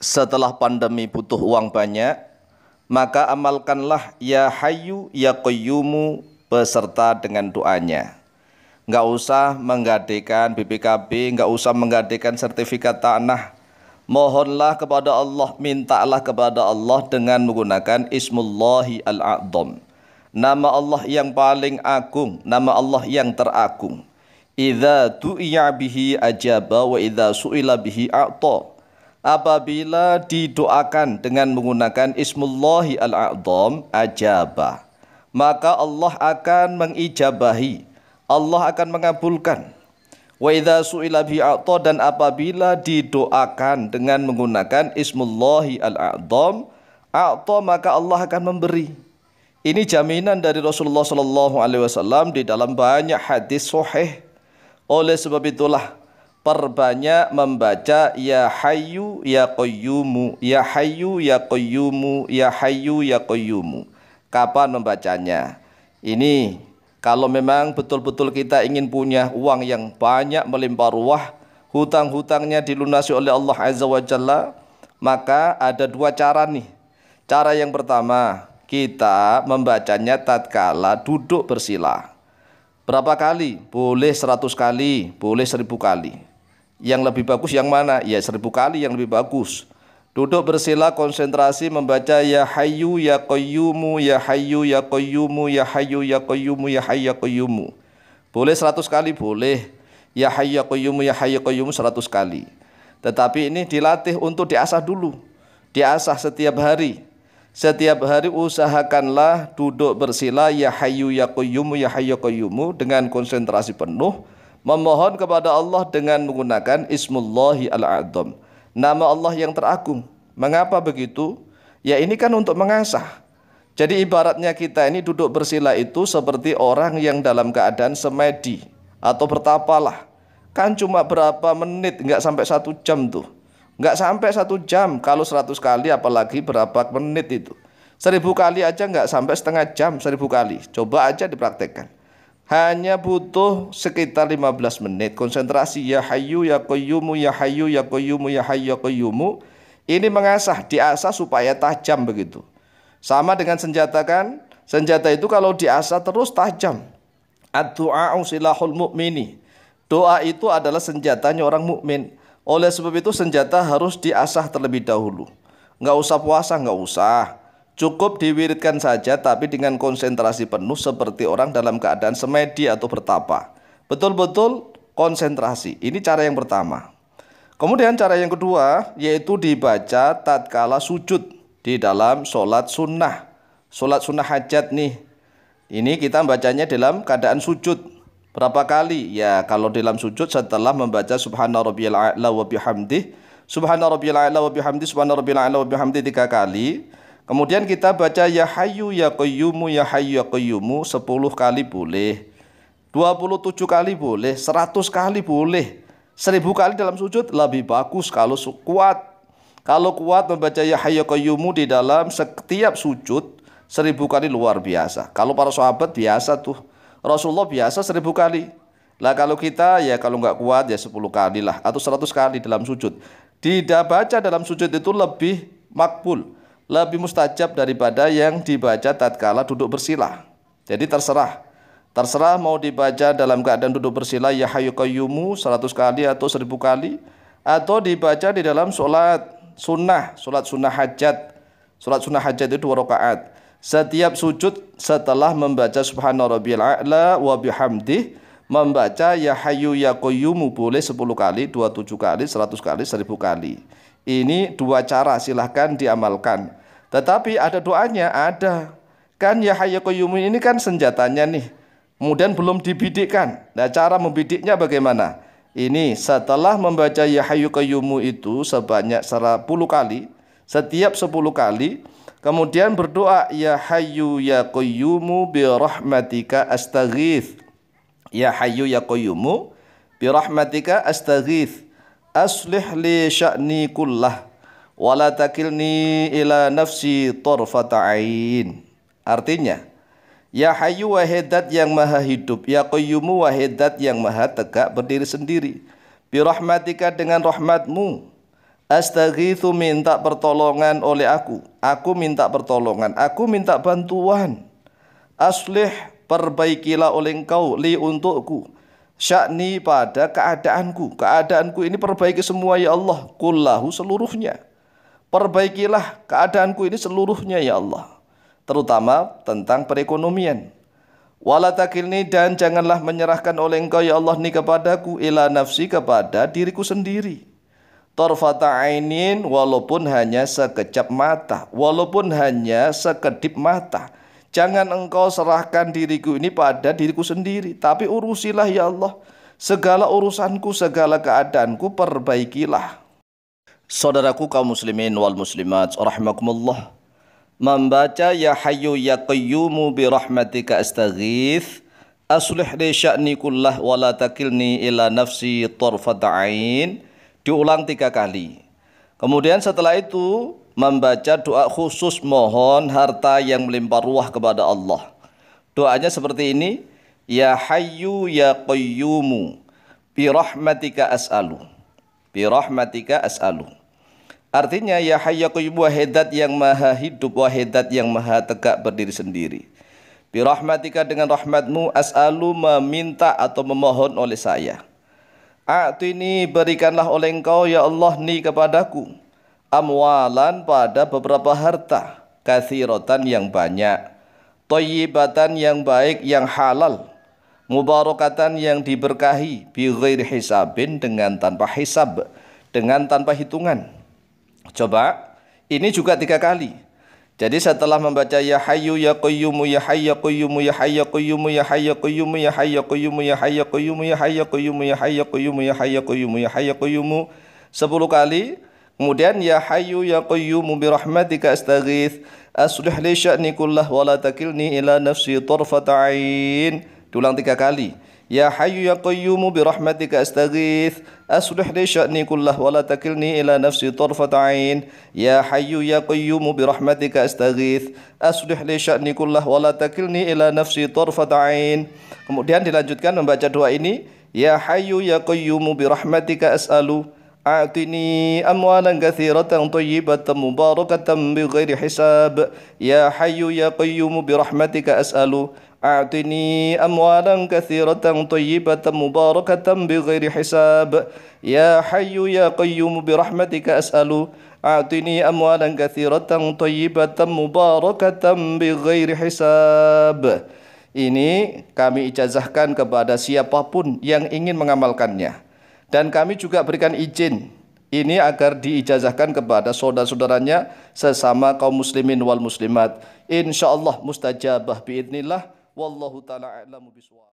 setelah pandemi butuh uang banyak, maka amalkanlah ya hayu ya qayyumu beserta dengan doanya. Enggak usah menggadekan BPKB, enggak usah menggadekan sertifikat tanah. Mohonlah kepada Allah, mintalah kepada Allah dengan menggunakan Ismullahi al-A'dham. Nama Allah yang paling agung, nama Allah yang teragung. Idza du'iya bihi ajaba wa idza su'ila bihi a'ta apabila didoakan dengan menggunakan Ismullahi al-A'zam ajabah maka Allah akan mengijabahi Allah akan mengabulkan wa idza su'ila bi dan apabila didoakan dengan menggunakan Ismullahi al-A'zam a'ta maka Allah akan memberi ini jaminan dari Rasulullah sallallahu alaihi wasallam di dalam banyak hadis sahih oleh sebab itulah perbanyak membaca ya hayyu ya qayyumu ya hayyu ya qayyumu ya hayyu ya qayyumu kapan membacanya ini kalau memang betul-betul kita ingin punya uang yang banyak melimpah ruah hutang-hutangnya dilunasi oleh Allah azza wa jalla maka ada dua cara nih cara yang pertama kita membacanya tatkala duduk bersila Berapa kali? Boleh seratus kali, boleh seribu kali. Yang lebih bagus yang mana? Ya seribu kali yang lebih bagus. Duduk bersila konsentrasi membaca ya hayu ya koyumu ya hayu ya koyumu ya hayu ya koyumu ya hayu ya koyumu. Boleh seratus kali boleh. Ya hayu ya koyumu ya hayu ya koyumu seratus kali. Tetapi ini dilatih untuk diasah dulu. Diasah setiap hari. Setiap hari usahakanlah duduk bersila ya hayu ya koyumu ya hayu ya koyumu dengan konsentrasi penuh memohon kepada Allah dengan menggunakan Ismullahi al adom Nama Allah yang teragung. Mengapa begitu? Ya ini kan untuk mengasah. Jadi ibaratnya kita ini duduk bersila itu seperti orang yang dalam keadaan semedi atau bertapalah. Kan cuma berapa menit, nggak sampai satu jam tuh. Nggak sampai satu jam, kalau seratus kali apalagi berapa menit itu. Seribu kali aja nggak sampai setengah jam, seribu kali. Coba aja dipraktekkan hanya butuh sekitar 15 menit konsentrasi ya hayu ya qayyumu ya hayu ya qayyumu ya hayu ya qayyumu ini mengasah diasah supaya tajam begitu sama dengan senjata kan senjata itu kalau diasah terus tajam ad silahul mu'mini doa itu adalah senjatanya orang mukmin oleh sebab itu senjata harus diasah terlebih dahulu nggak usah puasa nggak usah Cukup diwiritkan saja tapi dengan konsentrasi penuh seperti orang dalam keadaan semedi atau bertapa. Betul-betul konsentrasi. Ini cara yang pertama. Kemudian cara yang kedua yaitu dibaca tatkala sujud di dalam sholat sunnah. Sholat sunnah hajat nih. Ini kita bacanya dalam keadaan sujud. Berapa kali? Ya kalau dalam sujud setelah membaca subhanallah rabbiyal a'la wa bihamdih. subhanallah rabbiyal a'la wa bihamdih. subhanallah a'la wa bihamdih tiga kali Kemudian kita baca ya hayu ya qayyumu ya kali ya qayyumu 10 kali boleh. 27 kali boleh, 100 kali boleh. 1000 kali dalam sujud lebih bagus kalau kuat. Kalau kuat membaca ya hayyu ya qayyumu di dalam setiap sujud 1000 kali luar biasa. Kalau para sahabat biasa tuh. Rasulullah biasa 1000 kali. Lah kalau kita ya kalau nggak kuat ya 10 kali lah atau 100 kali dalam sujud. Tidak baca dalam sujud itu lebih makbul lebih mustajab daripada yang dibaca tatkala duduk bersila. Jadi terserah. Terserah mau dibaca dalam keadaan duduk bersila ya hayu qayyumu 100 kali atau 1000 kali atau dibaca di dalam sholat sunnah, sholat sunnah hajat. Sholat sunnah hajat itu dua rakaat. Setiap sujud setelah membaca Subhanallah a'la wa bihamdih membaca ya hayu ya qayyumu boleh 10 kali, 27 kali, 100 kali, 1000 kali. Ini dua cara silahkan diamalkan tetapi ada doanya, ada. Kan ya Hayyu ini kan senjatanya nih. Kemudian belum dibidikkan. Nah, cara membidiknya bagaimana? Ini setelah membaca ya Hayyu itu sebanyak 10 kali, setiap 10 kali, kemudian berdoa ya Hayyu ya Qayyumu bi rahmatika astaghith. Ya Hayyu ya Qayyumu bi rahmatika astaghith. Aslih li sya'ni kullah wala takilni ila nafsi torfata ain. Artinya, Ya hayu wahedat yang maha hidup, ya qayyumu wahedat yang maha tegak berdiri sendiri. rahmatika dengan rahmatmu, astaghitsu minta pertolongan oleh aku. Aku minta pertolongan, aku minta bantuan. Aslih perbaikilah oleh engkau li untukku. Syakni pada keadaanku. Keadaanku ini perbaiki semua ya Allah. Kullahu seluruhnya. Perbaikilah keadaanku ini seluruhnya ya Allah, terutama tentang perekonomian. Walatakilni dan janganlah menyerahkan oleh engkau ya Allah ni kepadaku ila nafsi kepada diriku sendiri. Torfata ainin walaupun hanya sekejap mata, walaupun hanya sekedip mata. Jangan engkau serahkan diriku ini pada diriku sendiri, tapi urusilah ya Allah. Segala urusanku, segala keadaanku perbaikilah. Saudaraku kaum muslimin wal muslimat rahimakumullah. Membaca ya hayyu ya qayyumu bi rahmatika astaghith aslih li sya'ni kullah wa la takilni ila nafsi tarfat ain diulang tiga kali. Kemudian setelah itu membaca doa khusus mohon harta yang melimpah ruah kepada Allah. Doanya seperti ini, Ya Hayyu Ya Qayyumu, bi rahmatika as'alu. Bi rahmatika as'alu. Artinya ya hayya qayyibu wahedat yang maha hidup wahidat yang maha tegak berdiri sendiri. Birahmatika dengan rahmatmu as'alu meminta atau memohon oleh saya. A'tini berikanlah oleh engkau ya Allah ni kepadaku. Amwalan pada beberapa harta. Kathirotan yang banyak. Toyibatan yang baik yang halal. Mubarakatan yang diberkahi. Bi hisabin dengan tanpa hisab. Dengan tanpa hitungan Coba, ini juga tiga kali. Jadi setelah membaca ya hayyu ya qayyumu ya hayya qayyumu ya hayya qayyumu ya hayya qayyumu ya hayya qayyumu ya hayya qayyumu ya hayya qayyumu ya hayya qayyumu ya hayya qayyumu ya hayya qayyumu 10 kali kemudian ya hayyu ya qayyumu bi rahmatika astaghith aslih li sya'ni kullah wa la takilni ila nafsi tarfata ain diulang tiga kali Ya Hayu Ya Qiyum bi rahmatika astaghith, asluphi sya'ni kullah, walla takilni ila nafsi taurfat ayn. Ya Hayu Ya Qiyum bi rahmatika astaghith, asluphi sya'ni kullah, walla takilni ila nafsi taurfat ayn. Kemudian dilanjutkan membaca doa ini. Ya Hayu Ya Qiyum bi rahmatika asalu, a'atni amalan kathiratan tujibat mubarakat mubgir hisab. Ya Hayu Ya Qiyum bi rahmatika asalu. أعطني أموالا كثيرة طيبة مباركة بغير حساب يا حي يا قيوم برحمتك أسأل أعطني أموالا كثيرة طيبة مباركة بغير حساب Ini kami ijazahkan kepada siapapun yang ingin mengamalkannya. Dan kami juga berikan izin ini agar diijazahkan kepada saudara-saudaranya sesama kaum muslimin wal muslimat. Insya Allah mustajabah biidnillah. والله تعالى أعلم بصواب